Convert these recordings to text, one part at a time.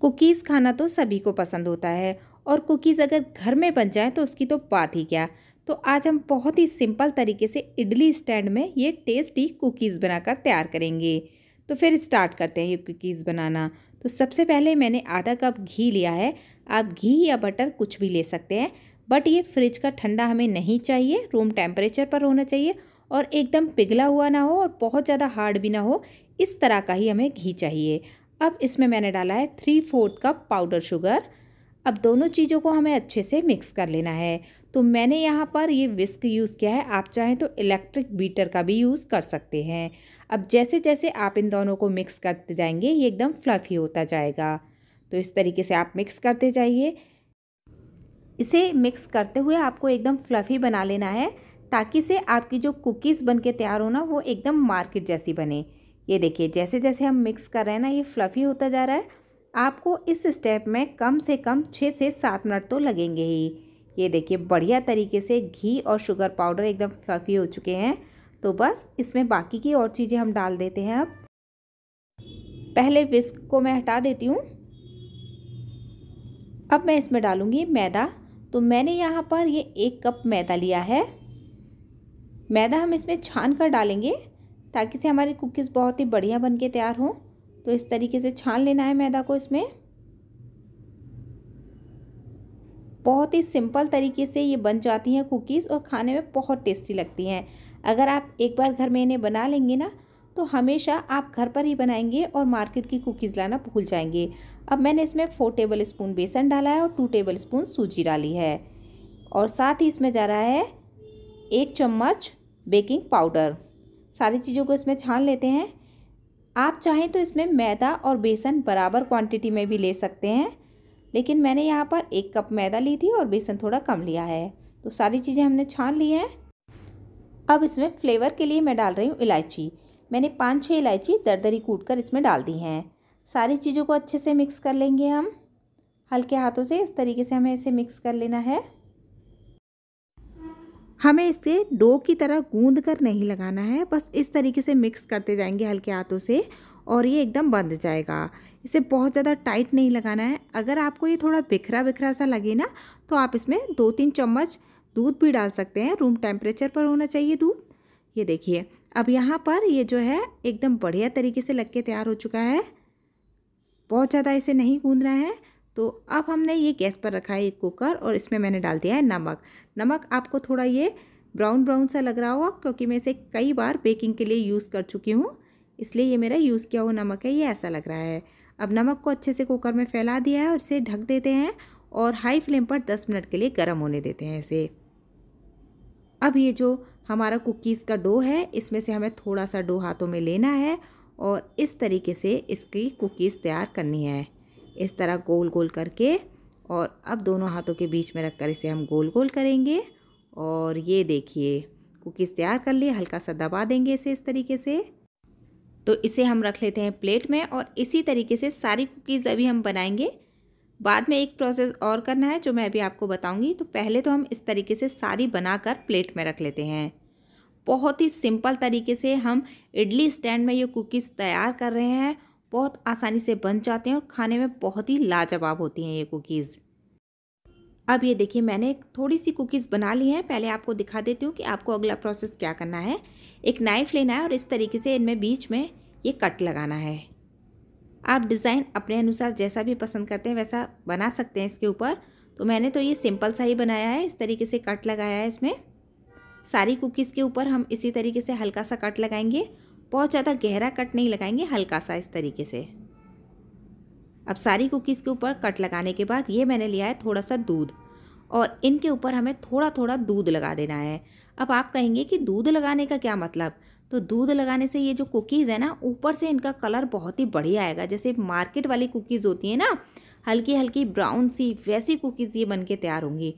cookies खाना तो सभी को पसंद होता है और कुकीज़ अगर घर में बन जाए तो उसकी तो बात ही क्या तो आज हम बहुत ही सिंपल तरीके से इडली स्टैंड में ये टेस्टी कुकीज़ बनाकर तैयार करेंगे तो फिर स्टार्ट करते हैं ये कुकीज़ बनाना तो सबसे पहले मैंने आधा कप घी लिया है आप घी या बटर कुछ भी ले सकते हैं बट ये फ्रिज का ठंडा हमें नहीं चाहिए रूम टेम्परेचर पर होना चाहिए और एकदम पिघला हुआ ना हो और बहुत ज़्यादा हार्ड भी ना हो इस तरह का ही हमें घी चाहिए अब इसमें मैंने डाला है three fourth cup powder sugar अब दोनों चीज़ों को हमें अच्छे से मिक्स कर लेना है तो मैंने यहाँ पर ये विस्क यूज़ किया है आप चाहें तो इलेक्ट्रिक बीटर का भी यूज़ कर सकते हैं अब जैसे जैसे आप इन दोनों को मिक्स करते जाएंगे ये एकदम फ्लफ़ी होता जाएगा तो इस तरीके से आप मिक्स करते जाइए इसे मिक्स करते हुए आपको एकदम फ्लफ़ी बना लेना है ताकि से आपकी जो कुकीज़ बन के तैयार हो ना वो एकदम मार्केट जैसी बने ये देखिए जैसे जैसे हम मिक्स कर रहे हैं ना ये फ्लफ़ी होता जा रहा है आपको इस स्टेप में कम से कम छः से सात मिनट तो लगेंगे ही ये देखिए बढ़िया तरीके से घी और शुगर पाउडर एकदम फ्लफ़ी हो चुके हैं तो बस इसमें बाकी की और चीज़ें हम डाल देते हैं अब पहले विस्क को मैं हटा देती हूँ अब मैं इसमें डालूँगी मैदा तो मैंने यहाँ पर ये एक कप मैदा लिया है मैदा हम इसमें छान कर डालेंगे ताकि से हमारी कुकीज़ बहुत ही बढ़िया बन के तैयार हों तो इस तरीके से छान लेना है मैदा को इसमें बहुत ही सिंपल तरीके से ये बन जाती हैं कुकीज़ और खाने में बहुत टेस्टी लगती हैं अगर आप एक बार घर में इन्हें बना लेंगे ना तो हमेशा आप घर पर ही बनाएंगे और मार्केट की कुकीज़ लाना भूल जाएंगे अब मैंने इसमें फ़ोर टेबल स्पून बेसन डाला है और टू टेबल स्पून सूजी डाली है और साथ ही इसमें जा रहा है एक चम्मच बेकिंग पाउडर सारी चीज़ों को इसमें छान लेते हैं आप चाहें तो इसमें मैदा और बेसन बराबर क्वांटिटी में भी ले सकते हैं लेकिन मैंने यहाँ पर एक कप मैदा ली थी और बेसन थोड़ा कम लिया है तो सारी चीज़ें हमने छान ली हैं अब इसमें फ्लेवर के लिए मैं डाल रही हूँ इलायची मैंने पाँच छः इलायची दरदरी कूट कर इसमें डाल दी हैं सारी चीज़ों को अच्छे से मिक्स कर लेंगे हम हल्के हाथों से इस तरीके से हमें इसे मिक्स कर लेना है हमें इसे डो की तरह गूंद कर नहीं लगाना है बस इस तरीके से मिक्स करते जाएंगे हल्के हाथों से और ये एकदम बंध जाएगा इसे बहुत ज़्यादा टाइट नहीं लगाना है अगर आपको ये थोड़ा बिखरा बिखरा सा लगे ना तो आप इसमें दो तीन चम्मच दूध भी डाल सकते हैं रूम टेम्परेचर पर होना चाहिए दूध ये देखिए अब यहाँ पर ये जो है एकदम बढ़िया तरीके से लग के तैयार हो चुका है बहुत ज़्यादा इसे नहीं गूंदना है तो अब हमने ये गैस पर रखा है एक कुकर और इसमें मैंने डाल दिया है नमक नमक आपको थोड़ा ये ब्राउन ब्राउन सा लग रहा होगा क्योंकि मैं इसे कई बार बेकिंग के लिए यूज़ कर चुकी हूँ इसलिए ये मेरा यूज़ किया हुआ नमक है ये ऐसा लग रहा है अब नमक को अच्छे से कुकर में फैला दिया है और इसे ढक देते हैं और हाई फ्लेम पर दस मिनट के लिए गर्म होने देते हैं इसे अब ये जो हमारा कुकीज़ का डो है इसमें से हमें थोड़ा सा डो हाथों में लेना है और इस तरीके से इसकी कुकीज़ तैयार करनी है इस तरह गोल गोल करके और अब दोनों हाथों के बीच में रखकर इसे हम गोल गोल करेंगे और ये देखिए कुकीज़ तैयार कर लिए हल्का सा दबा देंगे इसे इस तरीके से तो इसे हम रख लेते हैं प्लेट में और इसी तरीके से सारी कुकीज़ अभी हम बनाएंगे बाद में एक प्रोसेस और करना है जो मैं अभी आपको बताऊंगी तो पहले तो हम इस तरीके से सारी बनाकर प्लेट में रख लेते हैं बहुत ही सिंपल तरीके से हम इडली स्टैंड में ये कुकीज़ तैयार कर रहे हैं बहुत आसानी से बन जाते हैं और खाने में बहुत ही लाजवाब होती हैं ये कुकीज़ अब ये देखिए मैंने थोड़ी सी कुकीज़ बना ली हैं पहले आपको दिखा देती हूँ कि आपको अगला प्रोसेस क्या करना है एक नाइफ़ लेना है और इस तरीके से इनमें बीच में ये कट लगाना है आप डिज़ाइन अपने अनुसार जैसा भी पसंद करते हैं वैसा बना सकते हैं इसके ऊपर तो मैंने तो ये सिंपल सा ही बनाया है इस तरीके से कट लगाया है इसमें सारी कुकीज़ के ऊपर हम इसी तरीके से हल्का सा कट लगाएंगे बहुत ज़्यादा गहरा कट नहीं लगाएंगे हल्का सा इस तरीके से अब सारी कुकीज़ के ऊपर कट लगाने के बाद ये मैंने लिया है थोड़ा सा दूध और इनके ऊपर हमें थोड़ा थोड़ा दूध लगा देना है अब आप कहेंगे कि दूध लगाने का क्या मतलब तो दूध लगाने से ये जो कुकीज़ है ना ऊपर से इनका कलर बहुत ही बढ़िया आएगा जैसे मार्केट वाली कुकीज़ होती है ना हल्की हल्की ब्राउन सी वैसी कुकीज़ ये बन के तैयार होंगी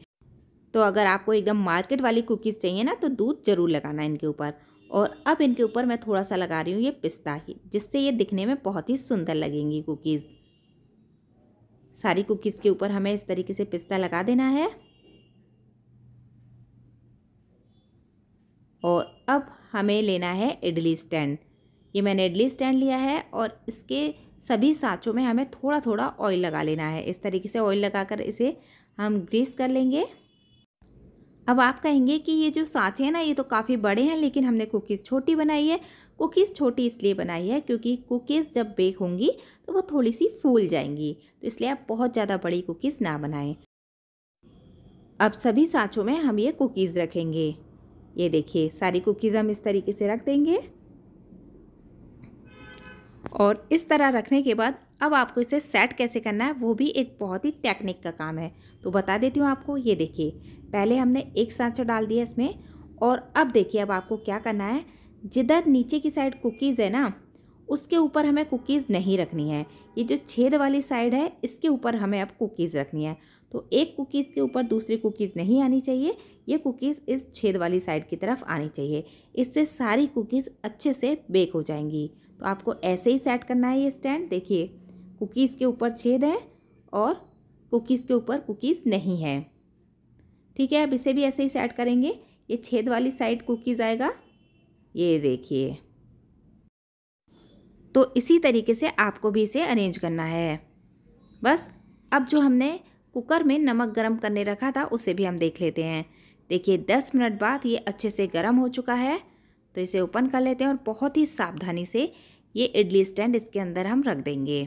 तो अगर आपको एकदम मार्केट वाली कुकीज़ चाहिए ना तो दूध ज़रूर लगाना इनके ऊपर और अब इनके ऊपर मैं थोड़ा सा लगा रही हूँ ये पिस्ता ही जिससे ये दिखने में बहुत ही सुंदर लगेंगी कुकीज़ सारी कुकीज़ के ऊपर हमें इस तरीके से पिस्ता लगा देना है और अब हमें लेना है इडली स्टैंड ये मैंने इडली स्टैंड लिया है और इसके सभी साँचों में हमें थोड़ा थोड़ा ऑयल लगा लेना है इस तरीके से ऑयल लगाकर इसे हम ग्रीस कर लेंगे अब आप कहेंगे कि ये जो सांचे हैं ना ये तो काफ़ी बड़े हैं लेकिन हमने कुकीज़ छोटी बनाई है कुकीज़ छोटी इसलिए बनाई है क्योंकि कुकीज़ जब बेक होंगी तो वो थोड़ी सी फूल जाएंगी तो इसलिए आप बहुत ज़्यादा बड़ी कुकीज़ ना बनाएं अब सभी सांचों में हम ये कुकीज़ रखेंगे ये देखिए सारी कुकीज़ हम इस तरीके से रख देंगे और इस तरह रखने के बाद अब आपको इसे सेट कैसे करना है वो भी एक बहुत ही टेक्निक का काम है तो बता देती हूँ आपको ये देखिए पहले हमने एक सांचा डाल दिया इसमें और अब देखिए अब आपको क्या करना है जिधर नीचे की साइड कुकीज़ है ना उसके ऊपर हमें कुकीज़ नहीं रखनी है ये जो छेद वाली साइड है इसके ऊपर हमें अब कुकीज़ रखनी है तो एक कुकीज़ के ऊपर दूसरी कुकीज़ नहीं आनी चाहिए ये कुकीज़ इस छेद वाली साइड की तरफ आनी चाहिए इससे सारी कुकीज़ अच्छे से बेक हो जाएंगी तो आपको ऐसे ही सेट करना है ये स्टैंड देखिए कुकीज़ के ऊपर छेद है और कुकीज़ के ऊपर कुकीज़ नहीं है ठीक है अब इसे भी ऐसे ही सेट करेंगे ये छेद वाली साइड कुकीज़ आएगा ये देखिए तो इसी तरीके से आपको भी इसे अरेंज करना है बस अब जो हमने कुकर में नमक गरम करने रखा था उसे भी हम देख लेते हैं देखिए दस मिनट बाद ये अच्छे से गरम हो चुका है तो इसे ओपन कर लेते हैं और बहुत ही सावधानी से ये इडली स्टैंड इसके अंदर हम रख देंगे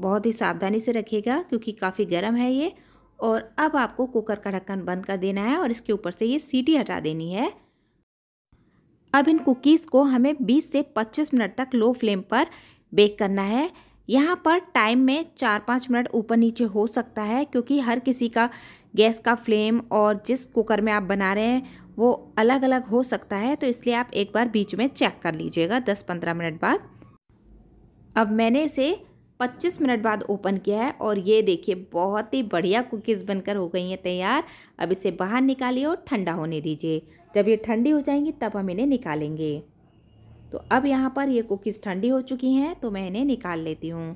बहुत ही सावधानी से रखिएगा क्योंकि काफ़ी गर्म है ये और अब आपको कुकर का ढक्कन बंद कर देना है और इसके ऊपर से ये सीटी हटा देनी है अब इन कुकीज़ को हमें 20 से 25 मिनट तक लो फ्लेम पर बेक करना है यहाँ पर टाइम में चार पाँच मिनट ऊपर नीचे हो सकता है क्योंकि हर किसी का गैस का फ्लेम और जिस कुकर में आप बना रहे हैं वो अलग अलग हो सकता है तो इसलिए आप एक बार बीच में चेक कर लीजिएगा दस पंद्रह मिनट बाद अब मैंने इसे 25 मिनट बाद ओपन किया है और ये देखिए बहुत ही बढ़िया कुकीज़ बनकर हो गई हैं तैयार अब इसे बाहर निकालिए और ठंडा होने दीजिए जब ये ठंडी हो जाएंगी तब हम इन्हें निकालेंगे तो अब यहाँ पर ये कुकीज़ ठंडी हो चुकी हैं तो मैं इन्हें निकाल लेती हूँ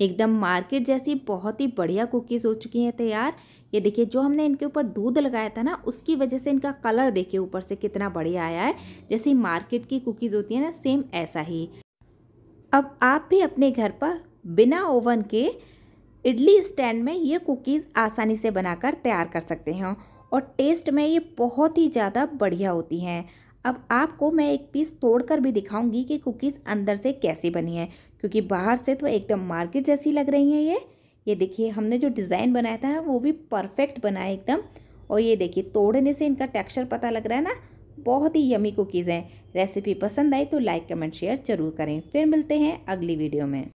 एकदम मार्केट जैसी बहुत ही बढ़िया कुकीज़ हो चुकी हैं तैयार ये देखिए जो हमने इनके ऊपर दूध लगाया था ना उसकी वजह से इनका कलर देखिए ऊपर से कितना बढ़िया आया है जैसे मार्केट की कुकीज़ होती है ना सेम ऐसा ही अब आप भी अपने घर पर बिना ओवन के इडली स्टैंड में ये कुकीज़ आसानी से बनाकर तैयार कर सकते हैं और टेस्ट में ये बहुत ही ज़्यादा बढ़िया होती हैं अब आपको मैं एक पीस तोड़ कर भी दिखाऊंगी कि कुकीज़ अंदर से कैसी बनी है क्योंकि बाहर से तो एकदम मार्केट जैसी लग रही है ये ये देखिए हमने जो डिज़ाइन बनाया था वो भी परफेक्ट बनाया एकदम और ये देखिए तोड़ने से इनका टेक्सचर पता लग रहा है ना बहुत ही यमी कुकीज़ हैं रेसिपी पसंद आई तो लाइक कमेंट शेयर ज़रूर करें फिर मिलते हैं अगली वीडियो में